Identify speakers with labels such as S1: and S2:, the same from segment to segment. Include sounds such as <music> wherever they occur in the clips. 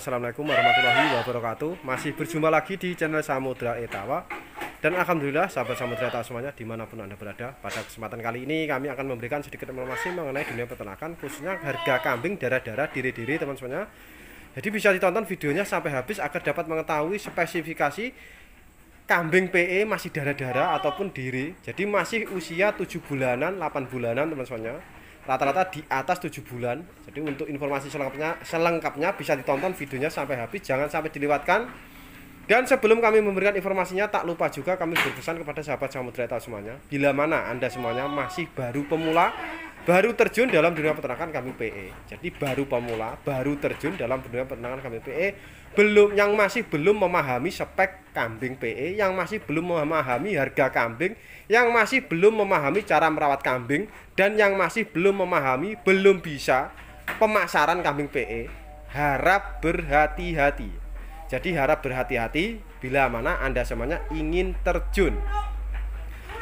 S1: Assalamualaikum warahmatullahi wabarakatuh Masih berjumpa lagi di channel Samudra Etawa Dan Alhamdulillah sahabat Samudra Etawa semuanya dimanapun Anda berada Pada kesempatan kali ini kami akan memberikan sedikit informasi mengenai dunia peternakan Khususnya harga kambing darah-darah diri-diri teman semuanya Jadi bisa ditonton videonya sampai habis agar dapat mengetahui spesifikasi Kambing PE masih darah-darah ataupun diri Jadi masih usia 7 bulanan, 8 bulanan teman semuanya rata-rata di atas 7 bulan. Jadi untuk informasi selengkapnya selengkapnya bisa ditonton videonya sampai habis, jangan sampai dilewatkan. Dan sebelum kami memberikan informasinya, tak lupa juga kami berpesan kepada sahabat atau semuanya. Bila mana Anda semuanya masih baru pemula, baru terjun dalam dunia peternakan kami PE. Jadi baru pemula, baru terjun dalam dunia peternakan kami PE, belum yang masih belum memahami spek kambing PE, yang masih belum memahami harga kambing, yang masih belum memahami cara merawat kambing dan yang masih belum memahami belum bisa pemasaran kambing PE, harap berhati-hati. Jadi harap berhati-hati bila mana Anda semuanya ingin terjun.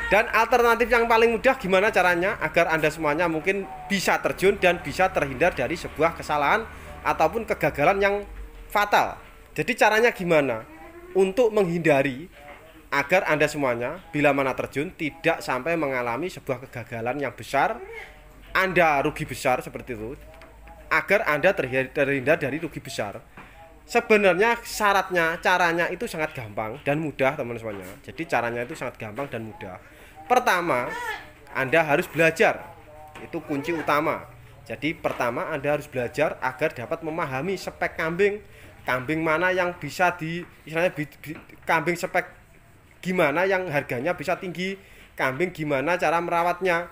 S1: Dan alternatif yang paling mudah gimana caranya agar Anda semuanya mungkin bisa terjun dan bisa terhindar dari sebuah kesalahan ataupun kegagalan yang fatal. Jadi caranya gimana? Untuk menghindari agar Anda semuanya bila mana terjun tidak sampai mengalami sebuah kegagalan yang besar, Anda rugi besar seperti itu. Agar Anda terhindar dari rugi besar. Sebenarnya syaratnya, caranya itu sangat gampang dan mudah teman teman semuanya. Jadi caranya itu sangat gampang dan mudah. Pertama, Anda harus belajar. Itu kunci utama. Jadi pertama Anda harus belajar agar dapat memahami spek kambing kambing mana yang bisa di istilahnya bi, bi, kambing spek gimana yang harganya bisa tinggi kambing gimana cara merawatnya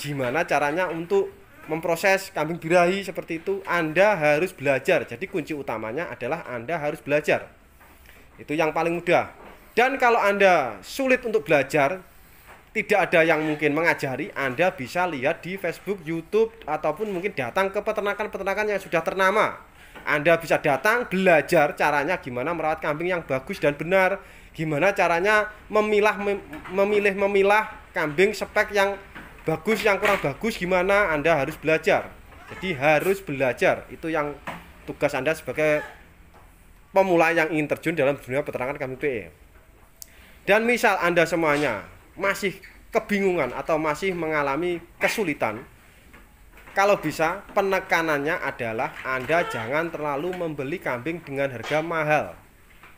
S1: gimana caranya untuk memproses kambing birahi seperti itu Anda harus belajar jadi kunci utamanya adalah Anda harus belajar itu yang paling mudah dan kalau Anda sulit untuk belajar tidak ada yang mungkin mengajari Anda bisa lihat di Facebook, YouTube ataupun mungkin datang ke peternakan-peternakan yang sudah ternama anda bisa datang belajar caranya gimana merawat kambing yang bagus dan benar, gimana caranya memilah memilih memilah kambing spek yang bagus yang kurang bagus gimana Anda harus belajar. Jadi harus belajar. Itu yang tugas Anda sebagai pemula yang ingin terjun dalam dunia peternakan kambing PE. Dan misal Anda semuanya masih kebingungan atau masih mengalami kesulitan kalau bisa, penekanannya adalah Anda jangan terlalu membeli kambing dengan harga mahal.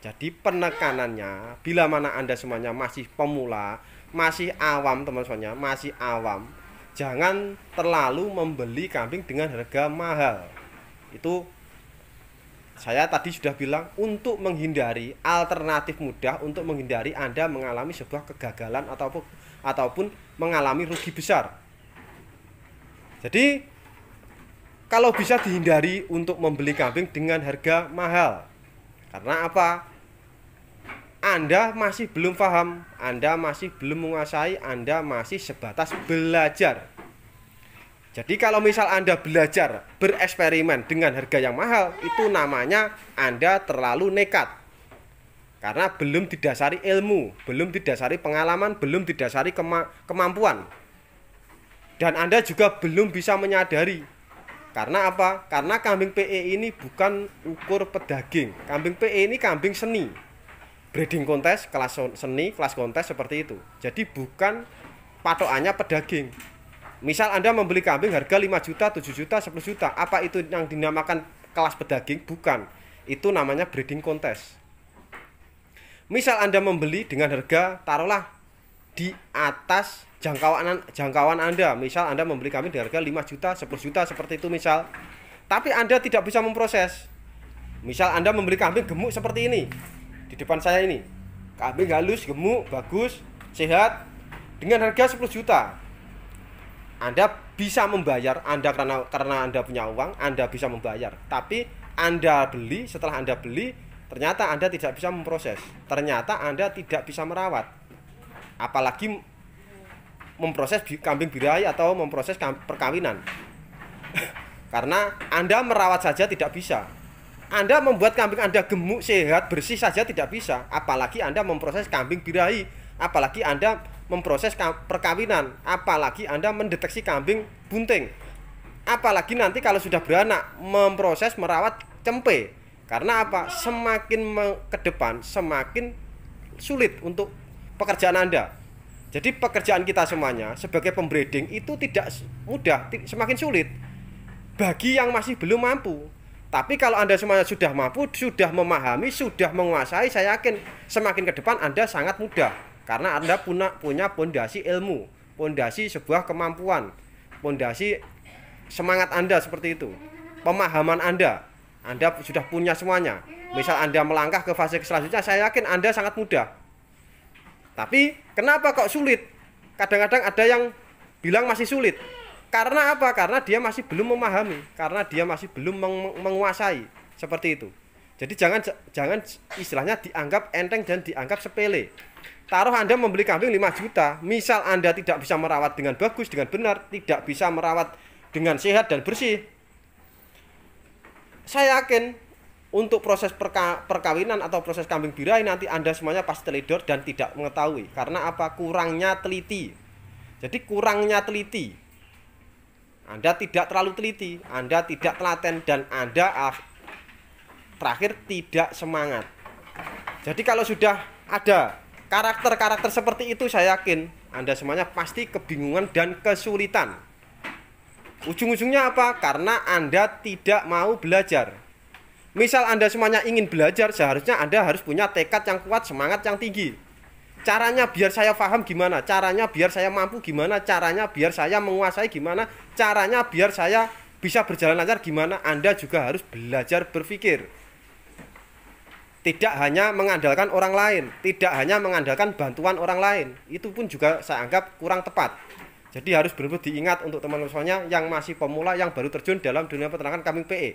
S1: Jadi penekanannya, bila mana Anda semuanya masih pemula, masih awam teman semuanya, masih awam, jangan terlalu membeli kambing dengan harga mahal. Itu saya tadi sudah bilang untuk menghindari alternatif mudah untuk menghindari Anda mengalami sebuah kegagalan ataupun ataupun mengalami rugi besar jadi kalau bisa dihindari untuk membeli kambing dengan harga mahal. Karena apa? Anda masih belum paham, Anda masih belum menguasai, Anda masih sebatas belajar. Jadi kalau misal Anda belajar bereksperimen dengan harga yang mahal, itu namanya Anda terlalu nekat. Karena belum didasari ilmu, belum didasari pengalaman, belum didasari kema kemampuan. Dan Anda juga belum bisa menyadari. Karena apa? Karena kambing PE ini bukan ukur pedaging. Kambing PE ini kambing seni. Breeding kontes, kelas seni, kelas kontes seperti itu. Jadi bukan patokannya pedaging. Misal Anda membeli kambing harga 5 juta, 7 juta, 10 juta. Apa itu yang dinamakan kelas pedaging? Bukan. Itu namanya breeding kontes. Misal Anda membeli dengan harga taruhlah di atas jangkauan jangkauan Anda. Misal Anda membeli kami di harga 5 juta, 10 juta seperti itu misal. Tapi Anda tidak bisa memproses. Misal Anda membeli kambing gemuk seperti ini. Di depan saya ini. Kambing halus, gemuk, bagus, sehat dengan harga 10 juta. Anda bisa membayar Anda karena karena Anda punya uang, Anda bisa membayar. Tapi Anda beli, setelah Anda beli, ternyata Anda tidak bisa memproses. Ternyata Anda tidak bisa merawat apalagi memproses kambing birahi atau memproses perkawinan <laughs> karena Anda merawat saja tidak bisa Anda membuat kambing Anda gemuk, sehat, bersih saja tidak bisa apalagi Anda memproses kambing birahi apalagi Anda memproses perkawinan apalagi Anda mendeteksi kambing bunting apalagi nanti kalau sudah beranak memproses merawat cempe karena apa semakin ke depan semakin sulit untuk pekerjaan Anda. Jadi pekerjaan kita semuanya sebagai pembreeding itu tidak mudah, semakin sulit bagi yang masih belum mampu. Tapi kalau Anda semuanya sudah mampu, sudah memahami, sudah menguasai, saya yakin semakin ke depan Anda sangat mudah karena Anda punya punya pondasi ilmu, pondasi sebuah kemampuan, pondasi semangat Anda seperti itu. Pemahaman Anda, Anda sudah punya semuanya. Misal Anda melangkah ke fase selanjutnya, saya yakin Anda sangat mudah tapi kenapa kok sulit? Kadang-kadang ada yang bilang masih sulit. Karena apa? Karena dia masih belum memahami, karena dia masih belum meng menguasai seperti itu. Jadi jangan jangan istilahnya dianggap enteng dan dianggap sepele. Taruh Anda membeli kambing 5 juta, misal Anda tidak bisa merawat dengan bagus, dengan benar, tidak bisa merawat dengan sehat dan bersih. Saya yakin untuk proses perka perkawinan atau proses kambing birai nanti Anda semuanya pasti teledor dan tidak mengetahui karena apa kurangnya teliti. Jadi kurangnya teliti. Anda tidak terlalu teliti, Anda tidak telaten dan Anda ah, terakhir tidak semangat. Jadi kalau sudah ada karakter-karakter seperti itu saya yakin Anda semuanya pasti kebingungan dan kesulitan. Ujung-ujungnya apa? Karena Anda tidak mau belajar. Misal Anda semuanya ingin belajar, seharusnya Anda harus punya tekad yang kuat, semangat yang tinggi. Caranya biar saya paham gimana, caranya biar saya mampu gimana, caranya biar saya menguasai gimana, caranya biar saya bisa berjalan lancar gimana, Anda juga harus belajar berpikir. Tidak hanya mengandalkan orang lain, tidak hanya mengandalkan bantuan orang lain. Itu pun juga saya anggap kurang tepat. Jadi harus benar-benar diingat untuk teman-teman yang masih pemula, yang baru terjun dalam dunia peternakan kambing PE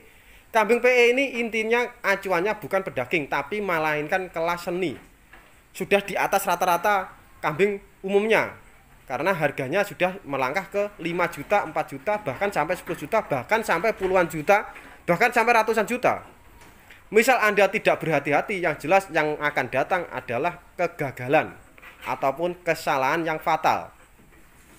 S1: Kambing PE ini intinya acuannya bukan pedaging tapi melainkan kelas seni. Sudah di atas rata-rata kambing umumnya karena harganya sudah melangkah ke 5 juta, 4 juta, bahkan sampai 10 juta, bahkan sampai puluhan juta, bahkan sampai ratusan juta. Misal Anda tidak berhati-hati, yang jelas yang akan datang adalah kegagalan ataupun kesalahan yang fatal.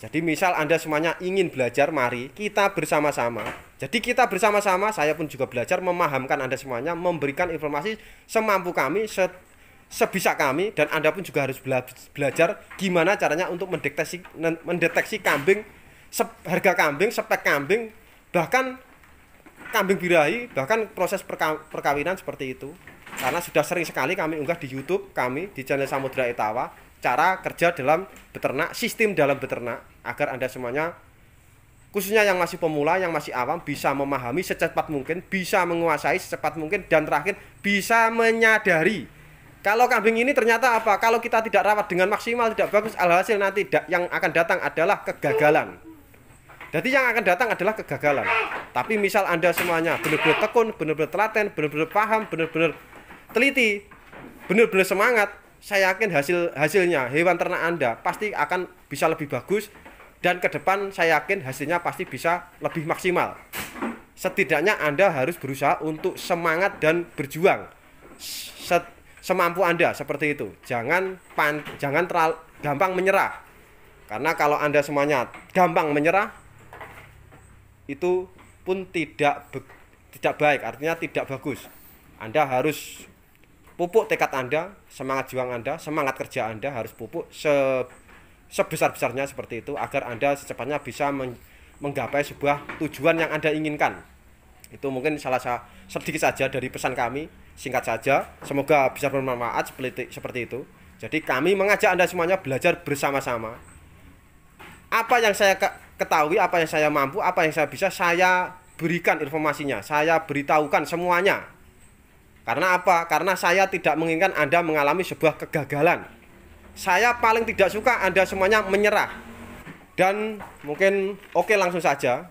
S1: Jadi misal Anda semuanya ingin belajar, mari kita bersama-sama jadi kita bersama-sama, saya pun juga belajar memahamkan Anda semuanya, memberikan informasi semampu kami, se sebisa kami, dan Anda pun juga harus bela belajar gimana caranya untuk mendeteksi, mendeteksi kambing, harga kambing, spek kambing, bahkan kambing birahi, bahkan proses perka perkawinan seperti itu. Karena sudah sering sekali kami unggah di YouTube kami di channel Samudra Etawa cara kerja dalam beternak, sistem dalam beternak agar Anda semuanya khususnya yang masih pemula, yang masih awam bisa memahami secepat mungkin, bisa menguasai secepat mungkin dan terakhir bisa menyadari kalau kambing ini ternyata apa? Kalau kita tidak rawat dengan maksimal tidak bagus, alhasil nanti yang akan datang adalah kegagalan. Jadi yang akan datang adalah kegagalan. Tapi misal Anda semuanya benar-benar tekun, benar-benar telaten, benar-benar paham, benar-benar teliti, benar-benar semangat, saya yakin hasil hasilnya hewan ternak Anda pasti akan bisa lebih bagus dan ke depan saya yakin hasilnya pasti bisa lebih maksimal. Setidaknya Anda harus berusaha untuk semangat dan berjuang Set, semampu Anda seperti itu. Jangan pan, jangan teral, gampang menyerah. Karena kalau Anda semuanya gampang menyerah itu pun tidak be, tidak baik, artinya tidak bagus. Anda harus pupuk tekad Anda, semangat juang Anda, semangat kerja Anda harus pupuk se sebesar-besarnya seperti itu agar Anda secepatnya bisa menggapai sebuah tujuan yang Anda inginkan. Itu mungkin salah satu sedikit saja dari pesan kami, singkat saja. Semoga bisa bermanfaat seperti seperti itu. Jadi kami mengajak Anda semuanya belajar bersama-sama. Apa yang saya ketahui, apa yang saya mampu, apa yang saya bisa, saya berikan informasinya, saya beritahukan semuanya. Karena apa? Karena saya tidak menginginkan Anda mengalami sebuah kegagalan saya paling tidak suka Anda semuanya menyerah. Dan mungkin oke okay, langsung saja.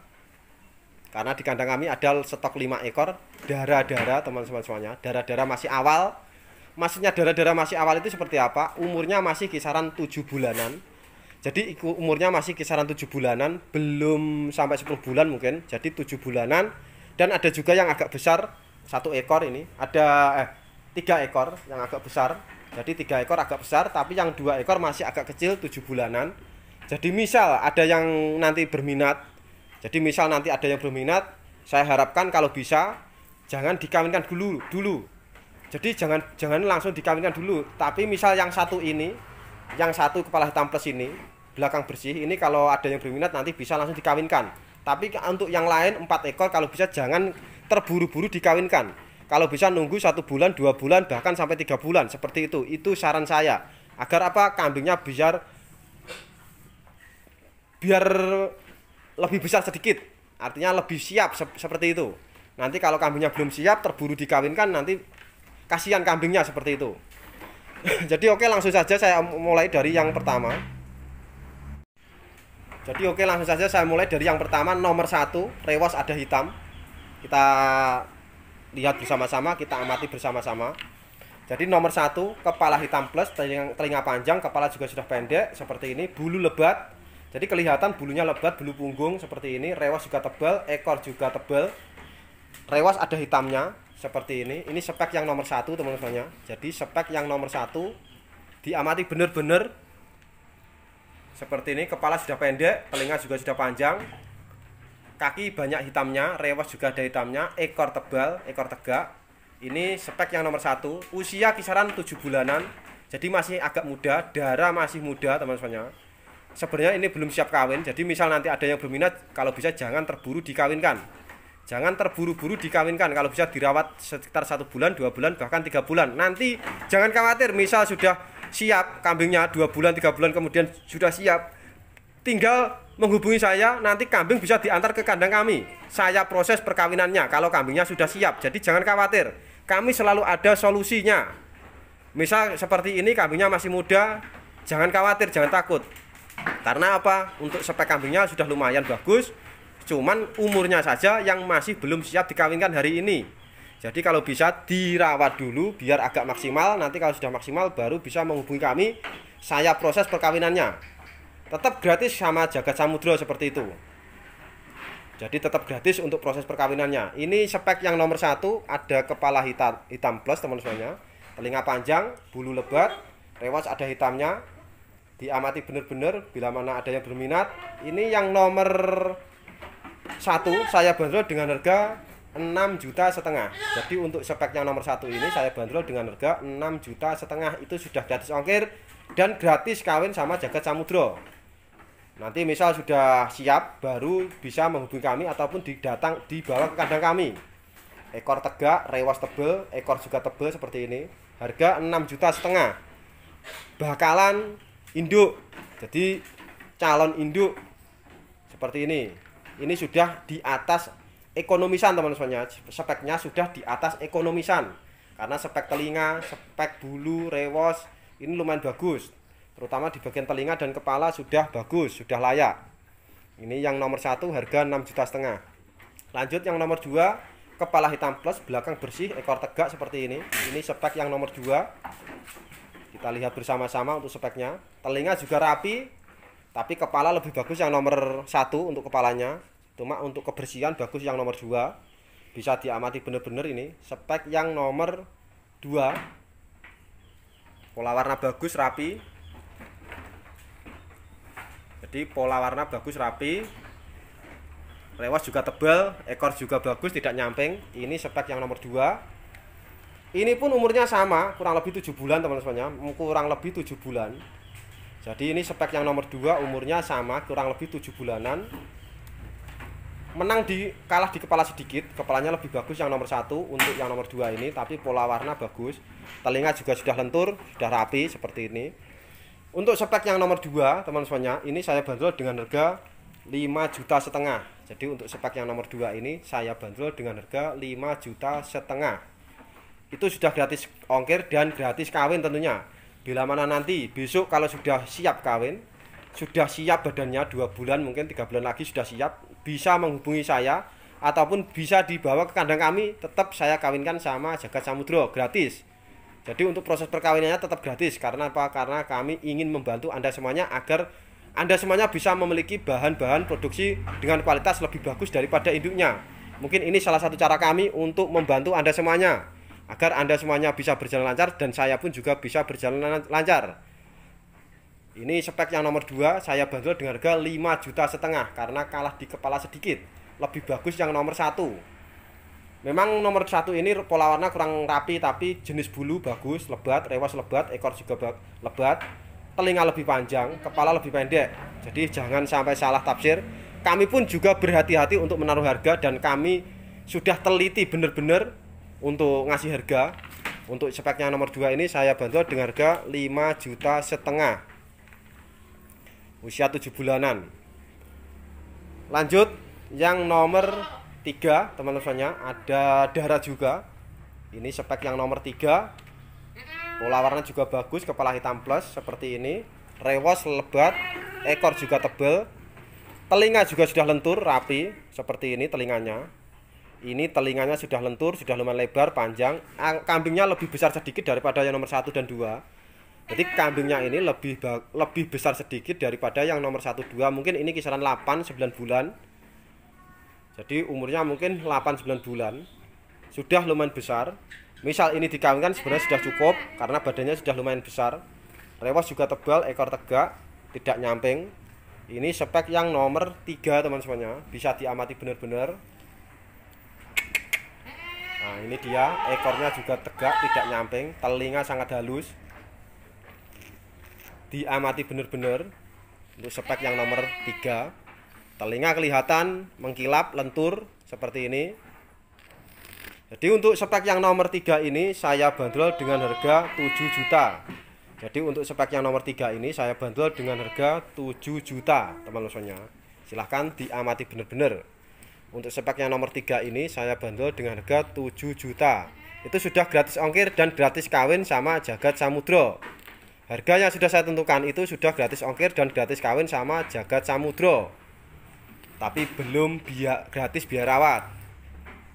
S1: Karena di kandang kami ada stok 5 ekor darah-darah teman-teman semuanya. Darah-darah masih awal. Maksudnya darah-darah masih awal itu seperti apa? Umurnya masih kisaran 7 bulanan. Jadi umurnya masih kisaran 7 bulanan, belum sampai 10 bulan mungkin. Jadi 7 bulanan dan ada juga yang agak besar satu ekor ini, ada eh tiga ekor yang agak besar jadi tiga ekor agak besar, tapi yang dua ekor masih agak kecil, tujuh bulanan. Jadi misal ada yang nanti berminat, jadi misal nanti ada yang berminat, saya harapkan kalau bisa jangan dikawinkan dulu dulu. Jadi jangan jangan langsung dikawinkan dulu. Tapi misal yang satu ini, yang satu kepala hitam plus ini, belakang bersih ini kalau ada yang berminat nanti bisa langsung dikawinkan. Tapi untuk yang lain empat ekor kalau bisa jangan terburu-buru dikawinkan kalau bisa nunggu satu bulan dua bulan bahkan sampai tiga bulan seperti itu itu saran saya agar apa kambingnya biar biar lebih besar sedikit artinya lebih siap se seperti itu nanti kalau kambingnya belum siap terburu dikawinkan nanti kasihan kambingnya seperti itu <laughs> jadi oke langsung saja saya mulai dari yang pertama jadi oke langsung saja saya mulai dari yang pertama nomor satu rewas ada hitam kita lihat bersama-sama, kita amati bersama-sama. Jadi nomor satu kepala hitam plus telinga, telinga panjang, kepala juga sudah pendek seperti ini, bulu lebat. Jadi kelihatan bulunya lebat, bulu punggung seperti ini, rewas juga tebal, ekor juga tebal. Rewas ada hitamnya seperti ini. Ini spek yang nomor satu teman temannya Jadi spek yang nomor satu diamati benar-benar seperti ini. Kepala sudah pendek, telinga juga sudah panjang, kaki banyak hitamnya, rewas juga ada hitamnya, ekor tebal, ekor tegak. Ini spek yang nomor satu, usia kisaran 7 bulanan, jadi masih agak muda, darah masih muda teman temannya Sebenarnya ini belum siap kawin, jadi misal nanti ada yang berminat, kalau bisa jangan terburu dikawinkan. Jangan terburu-buru dikawinkan, kalau bisa dirawat sekitar satu bulan, dua bulan, bahkan tiga bulan. Nanti jangan khawatir, misal sudah siap kambingnya dua bulan, tiga bulan kemudian sudah siap, tinggal menghubungi saya, nanti kambing bisa diantar ke kandang kami. Saya proses perkawinannya kalau kambingnya sudah siap. Jadi jangan khawatir, kami selalu ada solusinya. Misal seperti ini kambingnya masih muda, jangan khawatir, jangan takut. Karena apa? Untuk spek kambingnya sudah lumayan bagus, cuman umurnya saja yang masih belum siap dikawinkan hari ini. Jadi kalau bisa dirawat dulu biar agak maksimal, nanti kalau sudah maksimal baru bisa menghubungi kami, saya proses perkawinannya tetap gratis sama jagat samudra seperti itu jadi tetap gratis untuk proses perkawinannya ini spek yang nomor satu ada kepala hitam, hitam plus teman semuanya telinga panjang bulu lebat rewas ada hitamnya diamati benar-benar bila mana ada yang berminat ini yang nomor satu saya bandrol dengan harga 6 juta setengah jadi untuk spek yang nomor satu ini saya bandrol dengan harga 6 juta setengah itu sudah gratis ongkir dan gratis kawin sama jagat samudro Nanti misal sudah siap baru bisa menghubungi kami ataupun didatang dibawa ke kandang kami. Ekor tegak, rewas tebel, ekor juga tebel seperti ini. Harga 6 juta setengah. Bakalan induk. Jadi calon induk seperti ini. Ini sudah di atas ekonomisan teman-teman Speknya sudah di atas ekonomisan. Karena spek telinga, spek bulu, rewas ini lumayan bagus terutama di bagian telinga dan kepala sudah bagus, sudah layak. Ini yang nomor satu harga 6 juta setengah. Lanjut yang nomor dua, kepala hitam plus belakang bersih ekor tegak seperti ini. Ini spek yang nomor dua. Kita lihat bersama-sama untuk speknya. Telinga juga rapi, tapi kepala lebih bagus yang nomor satu untuk kepalanya. Cuma untuk kebersihan bagus yang nomor dua Bisa diamati benar-benar ini spek yang nomor dua, Pola warna bagus, rapi, jadi pola warna bagus rapi lewas juga tebal ekor juga bagus tidak nyamping ini spek yang nomor 2 ini pun umurnya sama kurang lebih 7 bulan teman-teman kurang lebih 7 bulan jadi ini spek yang nomor 2 umurnya sama kurang lebih 7 bulanan menang di kalah di kepala sedikit kepalanya lebih bagus yang nomor satu untuk yang nomor dua ini tapi pola warna bagus telinga juga sudah lentur sudah rapi seperti ini untuk spek yang nomor 2, teman semuanya, ini saya bandrol dengan harga 5 juta setengah. Jadi untuk spek yang nomor 2 ini saya bandrol dengan harga 5 juta setengah. Itu sudah gratis ongkir dan gratis kawin tentunya. Bila mana nanti besok kalau sudah siap kawin, sudah siap badannya 2 bulan mungkin 3 bulan lagi sudah siap, bisa menghubungi saya ataupun bisa dibawa ke kandang kami, tetap saya kawinkan sama Jagat Samudro gratis jadi untuk proses perkawinannya tetap gratis karena apa? Karena kami ingin membantu Anda semuanya agar Anda semuanya bisa memiliki bahan-bahan produksi dengan kualitas lebih bagus daripada induknya. Mungkin ini salah satu cara kami untuk membantu Anda semuanya agar Anda semuanya bisa berjalan lancar dan saya pun juga bisa berjalan lancar. Ini spek yang nomor 2 saya bantu dengan harga 5 juta setengah karena kalah di kepala sedikit. Lebih bagus yang nomor 1. Memang nomor satu ini pola warna kurang rapi tapi jenis bulu bagus, lebat, rewas lebat, ekor juga lebat, telinga lebih panjang, kepala lebih pendek. Jadi jangan sampai salah tafsir. Kami pun juga berhati-hati untuk menaruh harga dan kami sudah teliti benar-benar untuk ngasih harga. Untuk speknya nomor dua ini saya bantu dengan harga 5 juta setengah. Usia 7 bulanan. Lanjut yang nomor tiga teman-temannya ada darah juga ini spek yang nomor tiga pola warna juga bagus kepala hitam plus seperti ini rewas lebat ekor juga tebel telinga juga sudah lentur rapi seperti ini telinganya ini telinganya sudah lentur sudah lumayan lebar panjang ah, kambingnya lebih besar sedikit daripada yang nomor satu dan dua jadi kambingnya ini lebih lebih besar sedikit daripada yang nomor satu dua mungkin ini kisaran 8 9 bulan jadi umurnya mungkin 8-9 bulan sudah lumayan besar. Misal ini dikawinkan sebenarnya sudah cukup karena badannya sudah lumayan besar. Rewas juga tebal, ekor tegak, tidak nyamping. Ini spek yang nomor 3 teman semuanya, bisa diamati benar-benar. Nah, ini dia, ekornya juga tegak, tidak nyamping, telinga sangat halus. Diamati benar-benar untuk spek yang nomor 3. Telinga kelihatan mengkilap, lentur seperti ini. Jadi untuk spek yang nomor 3 ini saya bandrol dengan harga 7 juta. Jadi untuk spek yang nomor 3 ini saya bandrol dengan harga 7 juta, teman lusunya. Silahkan diamati benar-benar. Untuk spek yang nomor 3 ini saya bandrol dengan harga 7 juta. Itu sudah gratis ongkir dan gratis kawin sama jagat samudro. Harga yang sudah saya tentukan itu sudah gratis ongkir dan gratis kawin sama jagat samudro tapi belum biar gratis biar rawat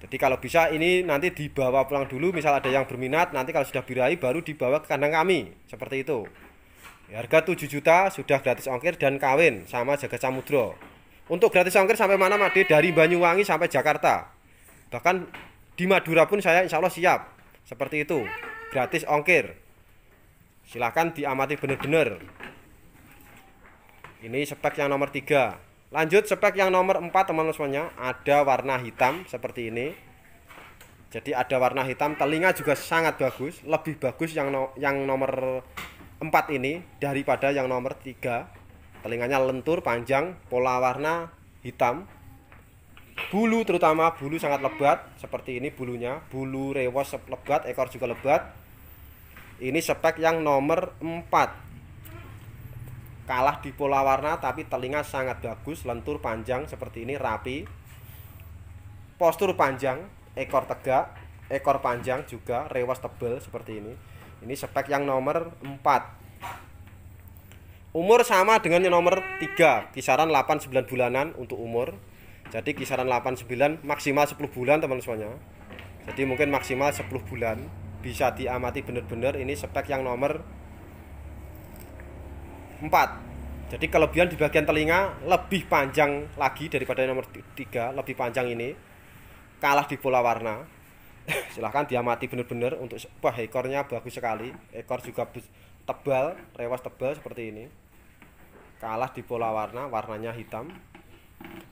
S1: jadi kalau bisa ini nanti dibawa pulang dulu misal ada yang berminat nanti kalau sudah birahi baru dibawa ke kandang kami seperti itu harga 7 juta sudah gratis ongkir dan kawin sama jaga samudro untuk gratis ongkir sampai mana Made dari Banyuwangi sampai Jakarta bahkan di Madura pun saya insya Allah siap seperti itu gratis ongkir silahkan diamati benar-benar ini spek yang nomor tiga. Lanjut spek yang nomor 4 teman-teman semuanya, ada warna hitam seperti ini. Jadi ada warna hitam, telinga juga sangat bagus, lebih bagus yang no, yang nomor 4 ini daripada yang nomor 3. Telinganya lentur, panjang, pola warna hitam. Bulu terutama bulu sangat lebat seperti ini bulunya, bulu rewas lebat, ekor juga lebat. Ini spek yang nomor 4 kalah di pola warna tapi telinga sangat bagus, lentur panjang seperti ini rapi. Postur panjang, ekor tegak, ekor panjang juga, rewas tebel seperti ini. Ini spek yang nomor 4. Umur sama dengan yang nomor 3, kisaran 8-9 bulanan untuk umur. Jadi kisaran 8-9 maksimal 10 bulan teman semuanya. Jadi mungkin maksimal 10 bulan bisa diamati benar-benar ini spek yang nomor 4. Jadi kelebihan di bagian telinga lebih panjang lagi daripada nomor 3, lebih panjang ini. Kalah di pola warna. <laughs> Silahkan diamati benar-benar untuk wah ekornya bagus sekali. Ekor juga tebal, rewas tebal seperti ini. Kalah di pola warna, warnanya hitam.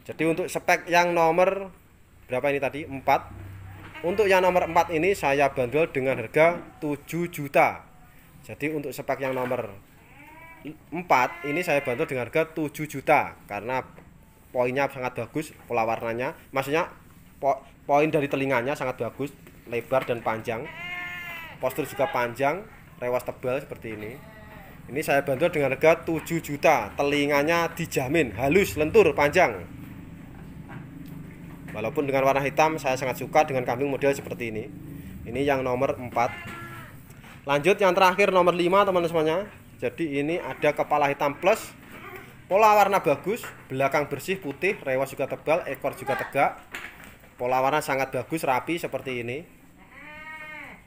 S1: Jadi untuk spek yang nomor berapa ini tadi? 4. Untuk yang nomor 4 ini saya bandel dengan harga 7 juta. Jadi untuk spek yang nomor 4 ini saya bantu dengan harga 7 juta karena poinnya sangat bagus pola warnanya maksudnya po poin dari telinganya sangat bagus lebar dan panjang postur juga panjang rewas tebal seperti ini ini saya bantu dengan harga 7 juta telinganya dijamin halus lentur panjang walaupun dengan warna hitam saya sangat suka dengan kambing model seperti ini ini yang nomor 4 lanjut yang terakhir nomor 5 teman-teman semuanya jadi ini ada kepala hitam plus pola warna bagus belakang bersih putih rewas juga tebal ekor juga tegak pola warna sangat bagus rapi seperti ini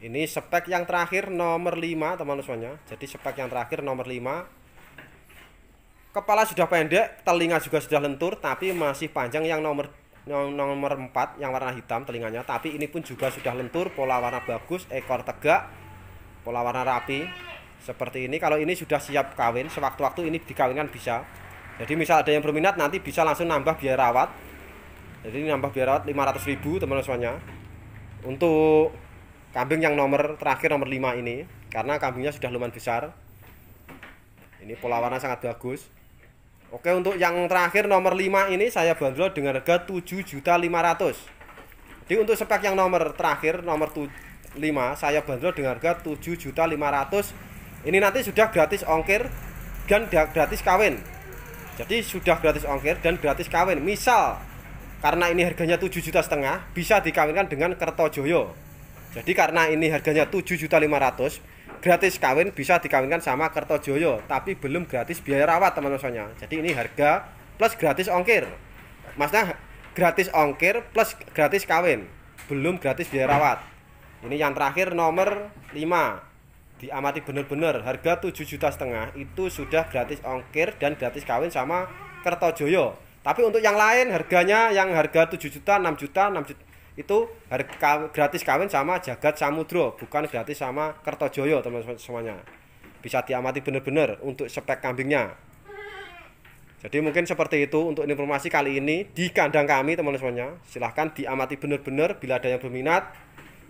S1: ini spek yang terakhir nomor 5 teman semuanya jadi spek yang terakhir nomor 5 kepala sudah pendek telinga juga sudah lentur tapi masih panjang yang nomor nomor 4 yang warna hitam telinganya tapi ini pun juga sudah lentur pola warna bagus ekor tegak pola warna rapi seperti ini kalau ini sudah siap kawin sewaktu-waktu ini dikawinkan bisa jadi misal ada yang berminat nanti bisa langsung nambah biaya rawat jadi nambah biaya rawat 500 ribu teman-teman semuanya untuk kambing yang nomor terakhir nomor 5 ini karena kambingnya sudah lumayan besar ini pola warna sangat bagus Oke untuk yang terakhir nomor 5 ini saya bandrol dengan harga 7.500 Jadi untuk spek yang nomor terakhir nomor 5 saya bandrol dengan harga 7.500 ini nanti sudah gratis ongkir dan gratis kawin jadi sudah gratis ongkir dan gratis kawin misal karena ini harganya 7 juta setengah bisa dikawinkan dengan Kertojoyo jadi karena ini harganya 7 juta 500 gratis kawin bisa dikawinkan sama Kertojoyo tapi belum gratis biaya rawat teman temannya jadi ini harga plus gratis ongkir maksudnya gratis ongkir plus gratis kawin belum gratis biaya rawat ini yang terakhir nomor 5 diamati benar-benar harga 7 juta setengah itu sudah gratis ongkir dan gratis kawin sama Kertojoyo tapi untuk yang lain harganya yang harga 7 juta 6 juta 6 juta itu harga gratis kawin sama Jagat Samudro bukan gratis sama Kertojoyo teman-teman semuanya bisa diamati benar-benar untuk spek kambingnya jadi mungkin seperti itu untuk informasi kali ini di kandang kami teman-teman semuanya silahkan diamati benar-benar bila ada yang berminat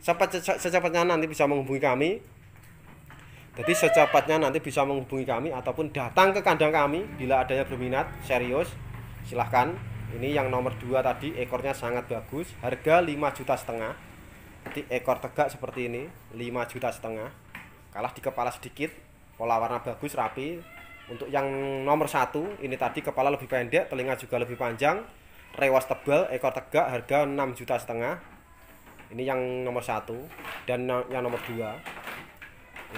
S1: secepatnya nanti bisa menghubungi kami jadi secepatnya nanti bisa menghubungi kami ataupun datang ke kandang kami bila adanya berminat serius silahkan. Ini yang nomor dua tadi ekornya sangat bagus, harga 5 juta setengah. Jadi ekor tegak seperti ini, 5 juta setengah. Kalah di kepala sedikit, pola warna bagus rapi. Untuk yang nomor satu ini tadi kepala lebih pendek, telinga juga lebih panjang, rewas tebal, ekor tegak, harga 6 juta setengah. Ini yang nomor satu dan yang nomor dua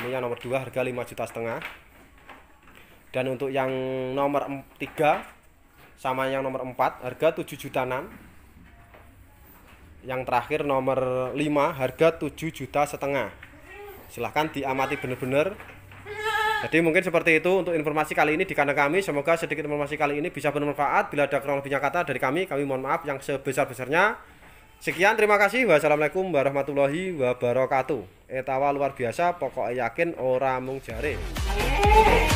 S1: ini yang nomor 2 harga 5 juta setengah dan untuk yang nomor 3 sama yang nomor 4 harga 7 juta 6 yang terakhir nomor 5 harga 7 juta setengah silahkan diamati benar-benar jadi mungkin seperti itu untuk informasi kali ini di kanal kami semoga sedikit informasi kali ini bisa bermanfaat bila ada kurang lebihnya kata dari kami kami mohon maaf yang sebesar-besarnya Sekian terima kasih. Wassalamualaikum warahmatullahi wabarakatuh. Etawa luar biasa pokoknya yakin orang mung jari